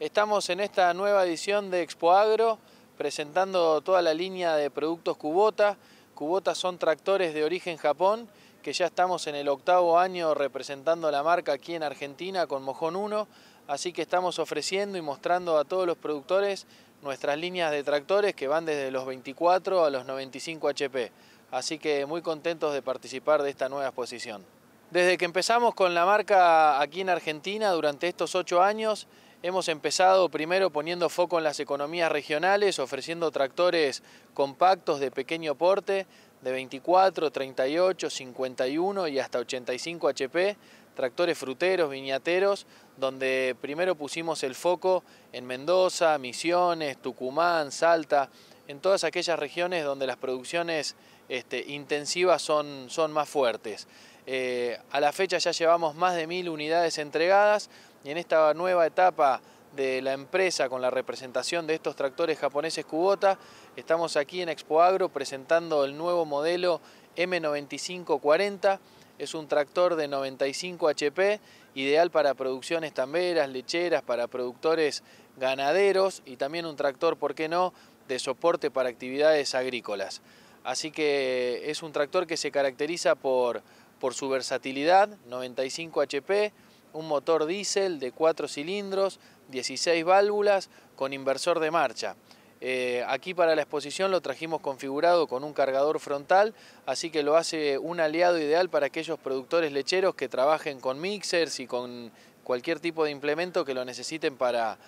Estamos en esta nueva edición de Expo Agro presentando toda la línea de productos Kubota. Kubota son tractores de origen Japón que ya estamos en el octavo año representando la marca aquí en Argentina con Mojón 1, así que estamos ofreciendo y mostrando a todos los productores nuestras líneas de tractores que van desde los 24 a los 95 HP. Así que muy contentos de participar de esta nueva exposición. Desde que empezamos con la marca aquí en Argentina durante estos ocho años, Hemos empezado primero poniendo foco en las economías regionales, ofreciendo tractores compactos de pequeño porte, de 24, 38, 51 y hasta 85 HP, tractores fruteros, viñateros, donde primero pusimos el foco en Mendoza, Misiones, Tucumán, Salta, en todas aquellas regiones donde las producciones este, intensivas son, son más fuertes. Eh, a la fecha ya llevamos más de mil unidades entregadas y en esta nueva etapa de la empresa con la representación de estos tractores japoneses Kubota, estamos aquí en Expo Agro presentando el nuevo modelo M9540. Es un tractor de 95 HP, ideal para producciones tamberas, lecheras, para productores ganaderos y también un tractor, ¿por qué no?, de soporte para actividades agrícolas. Así que es un tractor que se caracteriza por por su versatilidad, 95 HP, un motor diésel de 4 cilindros, 16 válvulas con inversor de marcha. Eh, aquí para la exposición lo trajimos configurado con un cargador frontal, así que lo hace un aliado ideal para aquellos productores lecheros que trabajen con mixers y con cualquier tipo de implemento que lo necesiten para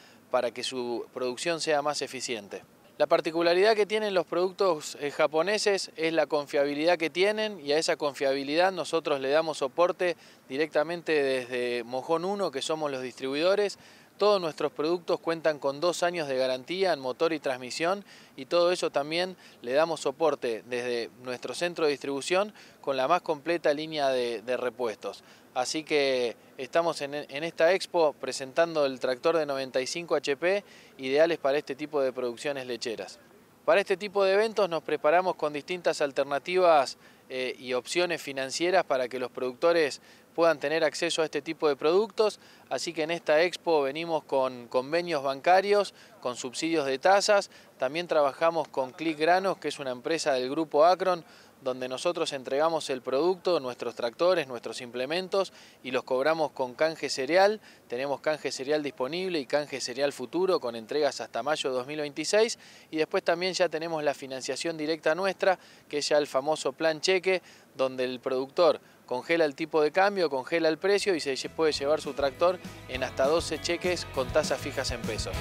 que su producción sea más eficiente. La particularidad que tienen los productos eh, japoneses es la confiabilidad que tienen y a esa confiabilidad nosotros le damos soporte directamente desde Mojón 1, que somos los distribuidores, todos nuestros productos cuentan con dos años de garantía en motor y transmisión y todo eso también le damos soporte desde nuestro centro de distribución con la más completa línea de, repuestos. Así que estamos en, esta expo presentando el tractor de 95 HP, ideales para este tipo de producciones lecheras. Para este tipo de eventos nos preparamos con distintas alternativas eh, y opciones financieras para que los productores puedan tener acceso a este tipo de productos, así que en esta expo venimos con convenios bancarios, con subsidios de tasas, también trabajamos con Click Granos, que es una empresa del grupo Acron, donde nosotros entregamos el producto, nuestros tractores, nuestros implementos y los cobramos con canje cereal. Tenemos canje cereal disponible y canje cereal futuro con entregas hasta mayo de 2026 y después también ya tenemos la financiación directa nuestra, que es ya el famoso plan cheque, donde el productor congela el tipo de cambio, congela el precio y se puede llevar su tractor en hasta 12 cheques con tasas fijas en pesos.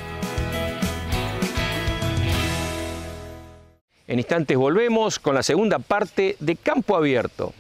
En instantes volvemos con la segunda parte de Campo Abierto.